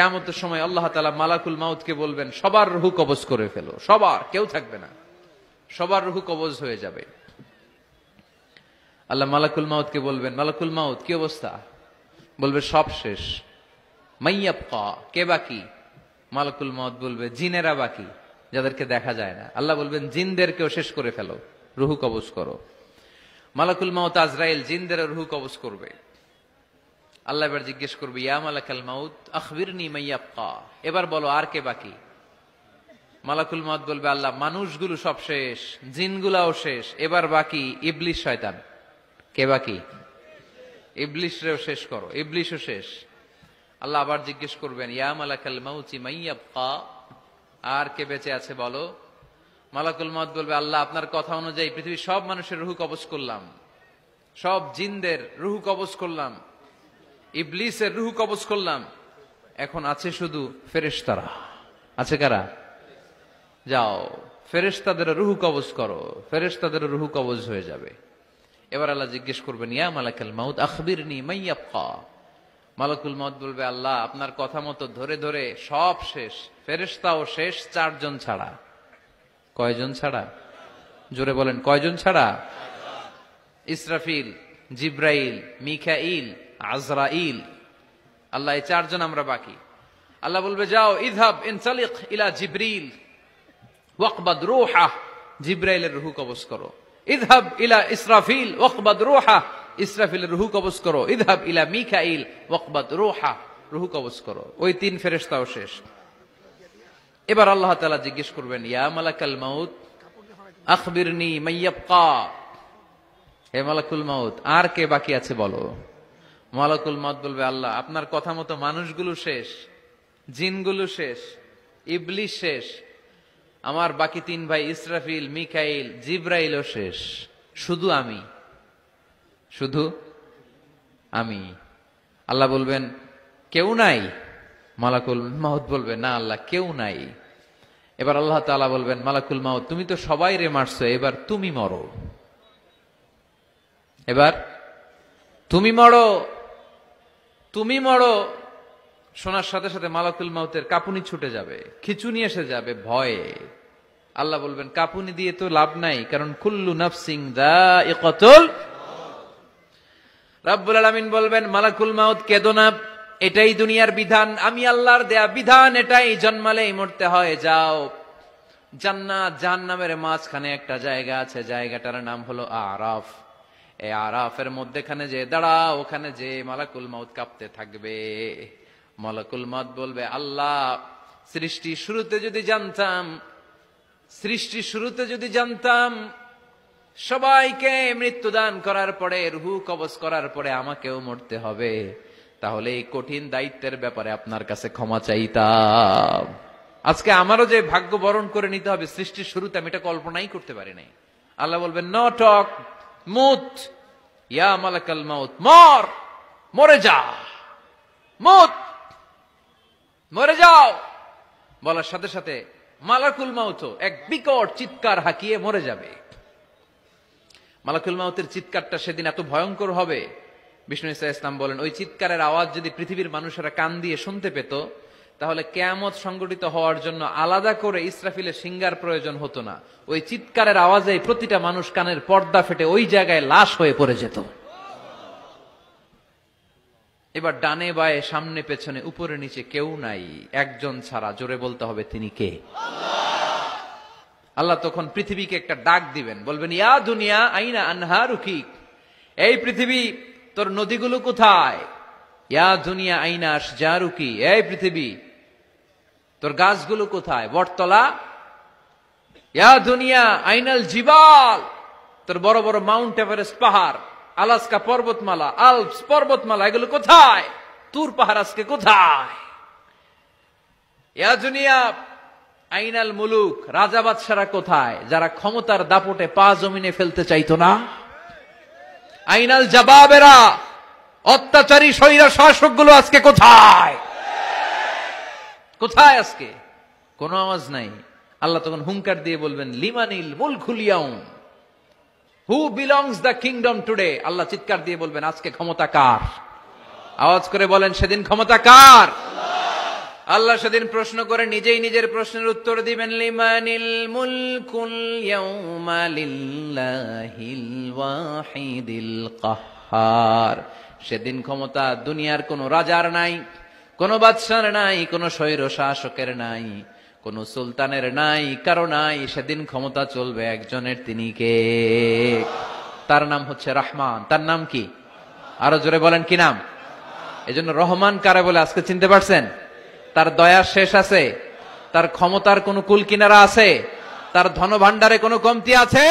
কেমতের সময় আল্লাহ তালা মালাকুল মাউদকে বলবেন সবার রুহু কবজ করে ফেলো সবার কেউ থাকবে না সবার রুহু কবজ হয়ে যাবে আল্লাহ মালাকুল মাউদকে বলবেন মালাকুল মাউদ কি অবস্থা বলবে সব শেষ কে বাকি মালাকুল মাউদ বলবে জিনেরা বাকি যাদেরকে দেখা যায় না আল্লাহ বলবেন জিনদেরকেও শেষ করে ফেলো রুহু কবজ করো মালাকুল মাউত আজরাইল জিনদের রুহু কবজ করবে আল্লাহ এবার জিজ্ঞেস করবে ইয়া মালাকাল মাউদ আখবির মাইয়াবকা এবার বলো আর কে বাকি মালাকুল মাউদ বলবে আল্লাহ মানুষগুলো সব শেষ জিনগুলাও শেষ এবার বাকি ইবলিশ শয়তান কে বাকি রেও শেষ করো ইবলিশও শেষ আল্লাহ আবার জিজ্ঞেস করবেন ইয়া মালাকাল মাউচি মাইয়াবকা আর কে বেঁচে আছে বলো মালাকুল মত বলবে আল্লাহ আপনার কথা অনুযায়ী পৃথিবীর সব মানুষের রুহু কবজ করলাম সব জিনদের রুহু কবজ করলাম ইবলিসের রুহু কবজ করলাম এখন আছে শুধু ফেরেশতারা আছে কারা যাও ফেরেশতাদের রুহু কবজ করো ফেরেশতাদের রুহু কবজ হয়ে যাবে এবার আল্লাহ জিজ্ঞেস করবেন ইয়া মালাকাল মাউদ আখবির নি মাইয়াবকা মালাকুল মত বলবে আল্লাহ আপনার কথা মতো ধরে ধরে সব শেষ ফেরেশতাও শেষ চারজন ছাড়া কয়জন ছাড়া জোরে বলেন কয়জন ছাড়া ইসরাফিল জিব্রাইল মিখাইল আজরাইল আল্লাহ এই চারজন আমরা বাকি আল্লাহ বলবে যাও ইধাব ইনসালিক ইলা জিব্রিল ওয়াকবাদ রোহা জিব্রাইলের রুহু কবজ করো ইধাব ইলা ইসরাফিল ওয়াকবাদ রোহা ইসরাফিলের রুহু কবজ করো ইধাব ইলা মিখাইল ওয়াকবাদ রোহা রুহু কবজ করো ওই তিন ফেরেস্তাও শেষ এবার আল্লাহ তালা জিজ্ঞেস করবেন ইয়া মালাকাল মাউত আখবিরনি মাইয়াবকা হে মালাকুল মাউত আর কে বাকি আছে বলো মালাকুল মত বলবে আল্লাহ আপনার কথা মতো মানুষগুলো শেষ জিনগুলো শেষ ইবলিশ শেষ আমার বাকি তিন ভাই ইসরাফিল মিখাইল জিব্রাইলও শেষ শুধু আমি শুধু আমি আল্লাহ বলবেন কেউ নাই মালাকুল মাহুদ বলবে না আল্লাহ কেউ নাই এবার আল্লাহ তালা বলবেন মালাকুল মাহুদ তুমি তো সবাই রে মারছো এবার তুমি মরো এবার তুমি মরো তুমি মরো শোনার সাথে সাথে মালাকুল মাউতের কাপুনি ছুটে যাবে খিচুনি এসে যাবে ভয়ে আল্লাহ বলবেন কাপুনি দিয়ে তো লাভ নাই কারণ কুল্লু নফসিং দা এ কতল রাব্বুল আলমিন বলবেন মালাকুল মাউত কেদনা এটাই দুনিয়ার বিধান আমি আল্লাহর দেয়া বিধান এটাই জন্মালেই মরতে হয় যাও জান্নাত জাহান্নামের মাঝখানে একটা জায়গা আছে জায়গাটার নাম হলো আরফ এ আরাফের মধ্যেখানে যে দাঁড়া ওখানে যে মালাকুল মত কাঁপতে থাকবে মালাকুল মত বলবে আল্লাহ সৃষ্টি শুরুতে যদি জানতাম সৃষ্টি শুরুতে যদি জানতাম সবাইকে মৃত্যুদান করার পরে রুহু কবজ করার পরে আমাকেও মরতে হবে তাহলে এই কঠিন দায়িত্বের ব্যাপারে আপনার কাছে ক্ষমা চাইতাম আজকে আমারও যে ভাগ্য বরণ করে নিতে হবে সৃষ্টির শুরুতে আমি এটা কল্পনাই করতে পারি নাই আল্লাহ বলবেন ন টক মুত ইয়া মালাকাল মাউত মর মরে যা মুত মরে যাও বলার সাথে সাথে মালাকুল মাউত এক বিকট চিৎকার হাকিয়ে মরে যাবে মালাকুল মাউতের চিৎকারটা সেদিন এত ভয়ঙ্কর হবে বিষ্ণু ইসা ইসলাম বলেন ওই চিৎকারের আওয়াজ যদি পৃথিবীর মানুষেরা কান দিয়ে শুনতে পেত তাহলে কেয়ামত সংগঠিত হওয়ার জন্য আলাদা করে ইসরাফিলের সিঙ্গার প্রয়োজন হতো না ওই চিৎকারের আওয়াজে প্রতিটা মানুষ কানের পর্দা ফেটে ওই জায়গায় লাশ হয়ে পড়ে যেত এবার ডানে বায়ে সামনে পেছনে উপরে নিচে কেউ নাই একজন ছাড়া জোরে বলতে হবে তিনি কে আল্লাহ তখন পৃথিবীকে একটা ডাক দিবেন বলবেন ইয়া দুনিয়া আইনা আনহা রুকি এই পৃথিবী তোর নদীগুলো কোথায় ইয়া দুনিয়া আইনা আস এই পৃথিবী তোর গাছগুলো কোথায় বটতলা ইয়া দুনিয়া আইনাল জিবাল তোর বড় বড় মাউন্ট এভারেস্ট পাহাড় আলাস্কা পর্বতমালা আলপস পর্বতমালা এগুলো কোথায় তুর পাহাড় আজকে কোথায় ইয়া দুনিয়া আইনাল মুলুক রাজা কোথায় যারা ক্ষমতার দাপটে পা জমিনে ফেলতে চাইতো না আইনাল জবাবেরা অত্যাচারী স্বৈরা শাসক গুলো আজকে কোথায় কোথায় আজকে কোনো আওয়াজ নাই আল্লাহ তখন হুঙ্কার দিয়ে বলবেন লিমানিল মুল খুলিয়াউম who belongs the kingdom today আল্লাহ চিৎকার দিয়ে বলবেন আজকে ক্ষমতা কার আওয়াজ করে বলেন সেদিন ক্ষমতা কার আল্লাহ সেদিন প্রশ্ন করে নিজেই নিজের প্রশ্নের উত্তর দিবেন লিমানিল মুলকুল ইয়াউমা ওয়াহিদিল কাহার সেদিন ক্ষমতা দুনিয়ার কোন রাজার নাই কোনো বাদশার নাই কোনো স্বৈর শাসকের নাই কোন সুলতানের নাই কারো নাই সেদিন ক্ষমতা চলবে একজনের তিনি কে তার নাম হচ্ছে রহমান তার নাম কি আরো জোরে বলেন কি নাম এজন্য রহমান কারে বলে আজকে চিনতে পারছেন তার দয়া শেষ আছে তার ক্ষমতার কোনো কুল কিনারা আছে তার ধন কোনো কমতি আছে